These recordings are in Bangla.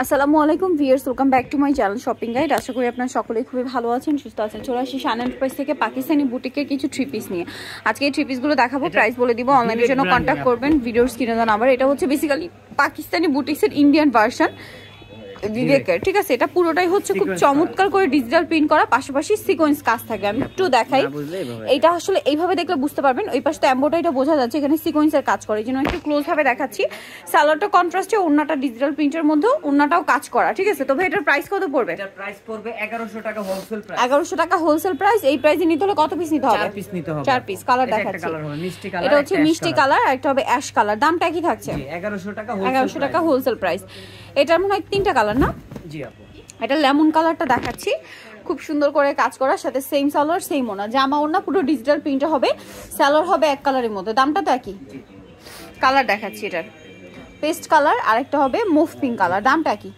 আসসালামু আলাইকুম viewers welcome back to my channel shopping guide আশা করি আপনারা সকলেই খুবই ভালো আছেন সুস্থ আছেন চলে আসি শান প্রাইস থেকে পাকিস্তানি বুটিকের কিছু থ্রি পিস নিয়ে আজকে এই থ্রি পিসগুলো দেখাবো প্রাইস বলে দিব অনলাইনের জন্য কন্ট্যাক্ট করবেন ভিডিওর স্ক্রিনে দেওয়া নাম্বার এটা হচ্ছে বেসিক্যালি পাকিস্তানি বুটিক্সের ইন্ডিয়ান ভার্সন বিবেকের ঠিক আছে এটা পুরোটাই হচ্ছে খুব চমৎকার করে ডিজিটাল প্রিন্ট করা পাশাপাশি সিকোয়েন্স কাজ থাকে আমি একটু দেখাই এটা আসলে এইভাবে দেখলে বুঝতে পারবেন ওই পাশে তো এম্বোটাইটা বোঝা যাচ্ছে এখানে সিকোয়েন্সের কাজ করে এই জন্য একটু ক্লোজ ভাবে দেখাচ্ছি সালোয়ারটা কন্ট্রাস্টে অন্যটা ডিজিটাল প্রিন্টের মধ্যে অন্যটাও কাজ করা ঠিক আছে তবে এটার প্রাইস কত পড়বে এটার প্রাইস পড়বে 1100 টাকা হোলসেল প্রাইস 1100 টাকা হোলসেল প্রাইস এই প্রাইসে নিতে হলে কত পিস নিতে হবে চার পিস নিতে হবে কালার দেখাচ্ছি এটা হচ্ছে মিষ্টি কালার আর একটা হবে অ্যাশ কালার দামটা কি থাকছে এগারোশো টাকা হোলসেল টাকা হোলসেল প্রাইস এটার মনে হয় তিনটা কালার কালার না জি আপু এটা লেমন কালারটা দেখাচ্ছি খুব সুন্দর করে কাজ করার সাথে সেম সালোয়ার সেম ওনা জামা ওনা পুরো ডিজিটাল প্রিন্ট হবে সালোয়ার হবে এক কালারের মধ্যে দামটা তো একই কালার দেখাচ্ছি এটার পেস্ট কালার আরেকটা হবে মুভ পিঙ্ক কালার দামটা কি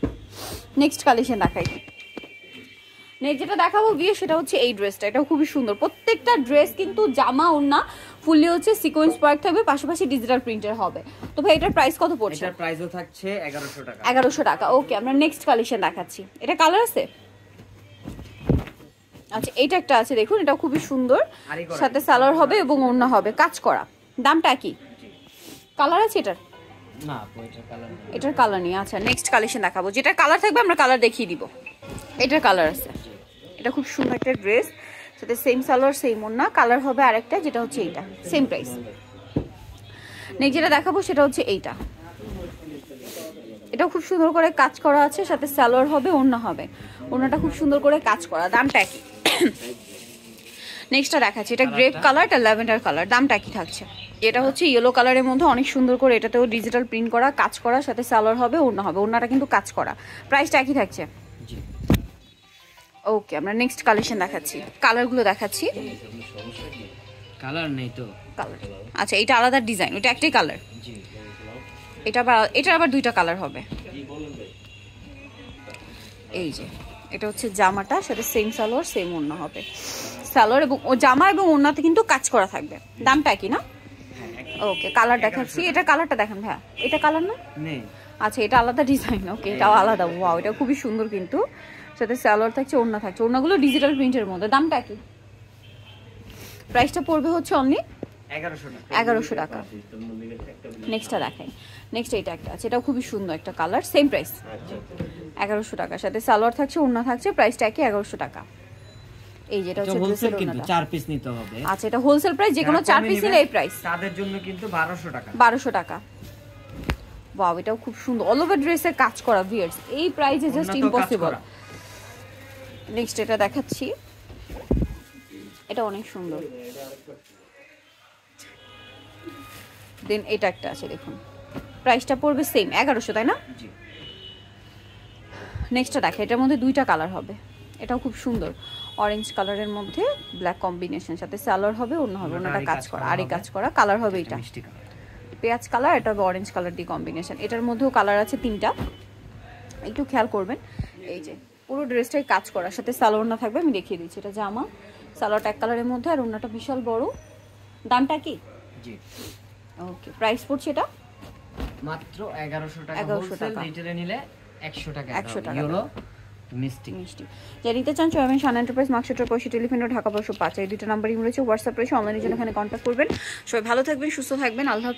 নেক্সট কালেকশন দেখাই নেক্সট যেটা দেখাবো গিয়ে সেটা হচ্ছে এই ড্রেসটা এটা খুবই সুন্দর প্রত্যেকটা ড্রেস কিন্তু জামা না ফুললি হচ্ছে সিকোয়েন্স ওয়ার্ক থাকবে পাশাপাশি ডিজিটাল প্রিন্টার হবে তো ভাই এটার প্রাইস কত পড়ছে এটার প্রাইসও থাকছে 1100 টাকা 1100 টাকা ওকে আমরা নেক্সট কালেকশন দেখাচ্ছি এটা কালার আছে আচ্ছা এটা একটা আছে দেখুন এটা খুবই সুন্দর সাথে সালোয়ার হবে এবং ওড়না হবে কাজ করা দামটা কি কালার আছে এটার না এটার কালার নেই আচ্ছা নেক্সট কালেকশন দেখাবো যেটা কালার থাকবে আমরা কালার দেখিয়ে দিব এটার কালার আছে এটা খুব সুন্দর একটা ড্রেস সাথে সেম সালোয়ার সেম ওনা কালার হবে আরেকটা যেটা হচ্ছে এইটা সেম প্রাইস নেক্সট যেটা দেখাবো সেটা হচ্ছে এইটা এটা খুব সুন্দর করে কাজ করা আছে সাথে সালোয়ার হবে অন্য হবে অন্যটা খুব সুন্দর করে কাজ করা দামটা একই নেক্সটটা দেখাচ্ছি এটা গ্রেপ কালার এটা ল্যাভেন্ডার কালার দামটা একই থাকছে এটা হচ্ছে ইয়েলো কালারের মধ্যে অনেক সুন্দর করে এটাতেও ডিজিটাল প্রিন্ট করা কাজ করা সাথে সালোয়ার হবে অন্য হবে অন্যটা কিন্তু কাজ করা প্রাইসটা একই থাকছে ওকে আমরা নেক্সট কালেকশন দেখাচ্ছি কালারগুলো দেখাচ্ছি কালার নেই তো কালার আচ্ছা এটা আলাদা ডিজাইন ওটা একটাই কালার এটা আবার এটা আবার দুইটা কালার হবে এই যে এটা হচ্ছে জামাটা সেটা সেম সালোয়ার সেম ওড়না হবে সালোয়ার এবং জামা এবং ওড়নাতে কিন্তু কাজ করা থাকবে দামটা প্যাকি না ওকে কালার দেখাচ্ছি এটা কালারটা দেখেন হ্যাঁ এটা কালার না আচ্ছা এটা আলাদা ডিজাইন ওকে এটাও আলাদা ওয়াও এটা খুবই সুন্দর কিন্তু সাথে স্যালোয়ার থাকছে ওড়না থাকছে ওড়নাগুলো ডিজিটাল প্রিন্টের মধ্যে দামটা কি প্রাইসটা পড়বে হচ্ছে অনলি এগারোশো টাকা নেক্সটটা দেখাই নেক্সট এটা একটা আছে এটাও খুবই সুন্দর একটা কালার সেম প্রাইস এগারোশো টাকার সাথে সালোয়ার থাকছে ওড়না থাকছে প্রাইসটা একই এগারোশো টাকা এই যেটা হচ্ছে হোলসেল কিন্তু পিস আচ্ছা এটা হোলসেল প্রাইস যে কোনো 4 পিস এই প্রাইস তাদের টাকা 1200 এটাও খুব সুন্দর অল ওভার ড্রেসে কাজ করা ভিয়ার্স এই প্রাইসে জাস্ট ইম্পসিবল নেক্সট এটা দেখাচ্ছি এটা অনেক সুন্দর দেন এটা একটা আছে দেখুন প্রাইসটা পড়বে সেম এগারোশো তাই না নেক্সটটা দেখে এটার মধ্যে দুইটা কালার হবে এটাও খুব সুন্দর অরেঞ্জ কালারের মধ্যে ব্ল্যাক কম্বিনেশন সাথে সালোয়ার হবে অন্য হবে ওনাটা কাজ করা আরে কাজ করা কালার হবে এটা পেঁয়াজ কালার এটা হবে অরেঞ্জ কালার দিয়ে কম্বিনেশন এটার মধ্যেও কালার আছে তিনটা একটু খেয়াল করবেন এই যে পুরো ড্রেসটাই কাজ করার সাথে সালোয়ারনা থাকবে আমি দেখিয়ে দিচ্ছি এটা জামা সালোয়ারটা এক কালারের মধ্যে আর ওনাটা বিশাল বড় দামটা কি জি ওকে প্রাইস পড়ছে এটা মাত্র 1100 টাকা 1100 টাকা রিটেলে নিলে 100 টাকা 100 টাকা মিষ্টি নিতে চান পয়সা ঢাকা পয়সা পাঁচ এই দুটো নাম্বারই রয়েছে হোয়াটসঅ্যাপ রয়েছে অনলাইনের জন্য এখানে কন্ট্যাক্ট করবেন সবাই ভালো থাকবেন সুস্থ থাকবেন আল্লাহ